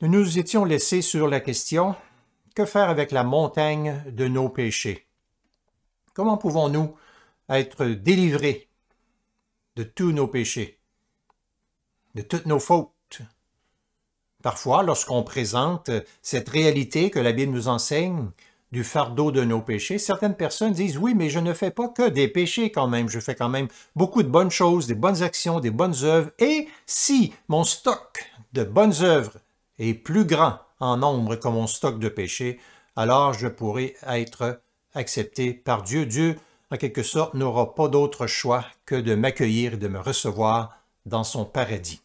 Nous nous étions laissés sur la question que faire avec la montagne de nos péchés Comment pouvons-nous être délivrés de tous nos péchés, de toutes nos fautes Parfois, lorsqu'on présente cette réalité que la Bible nous enseigne du fardeau de nos péchés, certaines personnes disent oui, mais je ne fais pas que des péchés quand même, je fais quand même beaucoup de bonnes choses, des bonnes actions, des bonnes œuvres, et si mon stock de bonnes œuvres et plus grand en nombre que mon stock de péchés, alors je pourrai être accepté par Dieu. Dieu, en quelque sorte, n'aura pas d'autre choix que de m'accueillir et de me recevoir dans son paradis.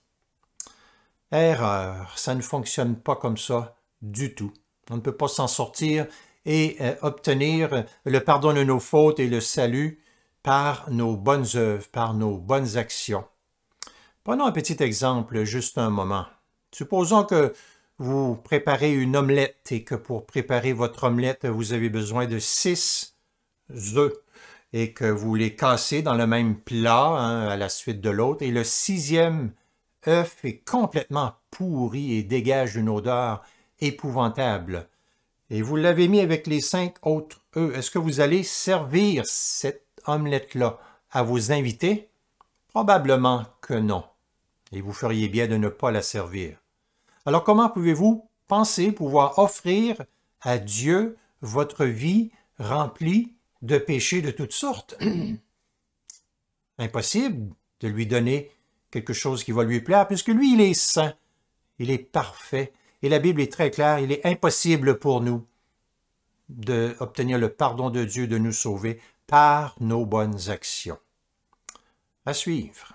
Erreur, ça ne fonctionne pas comme ça du tout. On ne peut pas s'en sortir et euh, obtenir le pardon de nos fautes et le salut par nos bonnes œuvres, par nos bonnes actions. Prenons un petit exemple, juste un moment. Supposons que vous préparez une omelette et que pour préparer votre omelette, vous avez besoin de six œufs et que vous les cassez dans le même plat hein, à la suite de l'autre. Et le sixième œuf est complètement pourri et dégage une odeur épouvantable. Et vous l'avez mis avec les cinq autres œufs. Est-ce que vous allez servir cette omelette-là à vos invités? Probablement que non. Et vous feriez bien de ne pas la servir. Alors comment pouvez-vous penser pouvoir offrir à Dieu votre vie remplie de péchés de toutes sortes Impossible de lui donner quelque chose qui va lui plaire, puisque lui, il est saint, il est parfait, et la Bible est très claire, il est impossible pour nous d'obtenir le pardon de Dieu, de nous sauver par nos bonnes actions. À suivre.